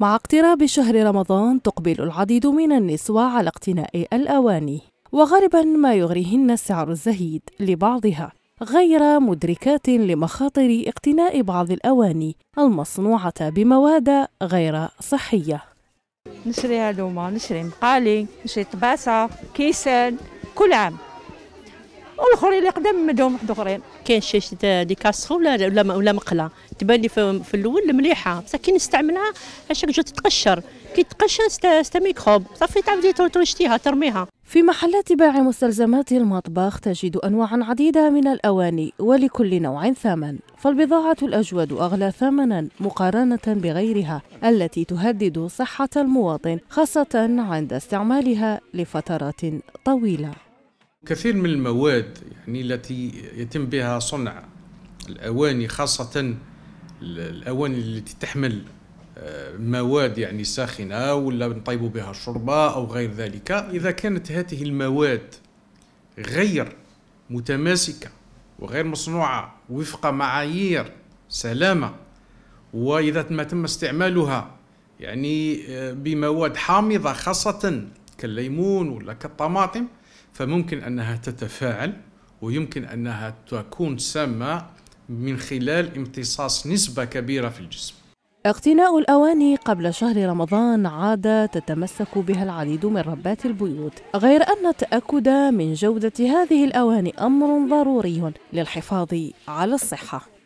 مع اقتراب شهر رمضان تقبل العديد من النسوة على اقتناء الأواني وغالبا ما يغريهن السعر الزهيد لبعضها غير مدركات لمخاطر اقتناء بعض الأواني المصنوعة بمواد غير صحية نشري هلومة نشري مقالي نشري طباسة كيسان كل عام والآخرين اللي قدام مدهم واحد آخرين كاين شاشه دي كاسرو ولا ولا مقله تبان لي في الاول مليحه بصح كي نستعملها هاشك جات تتقشر كي تقشر ستا ميكروب صافي تعاودي ترشتيها ترميها في محلات بيع مستلزمات المطبخ تجد أنواعا عديدة من الأواني ولكل نوع ثمن فالبضاعة الأجود أغلى ثمنا مقارنة بغيرها التي تهدد صحة المواطن خاصة عند استعمالها لفترات طويلة كثير من المواد يعني التي يتم بها صنع الأواني خاصة الأواني التي تحمل آه، مواد يعني ساخنة ولا نطيب بها الشوربه أو غير ذلك إذا كانت هذه المواد غير متماسكة وغير مصنوعة وفق معايير سلامة وإذا ما تم استعمالها يعني آه، بمواد حامضة خاصة كالليمون ولا كالطماطم فممكن أنها تتفاعل ويمكن أنها تكون سامة من خلال امتصاص نسبة كبيرة في الجسم اقتناء الأواني قبل شهر رمضان عادة تتمسك بها العديد من ربات البيوت غير أن التأكد من جودة هذه الأواني أمر ضروري للحفاظ على الصحة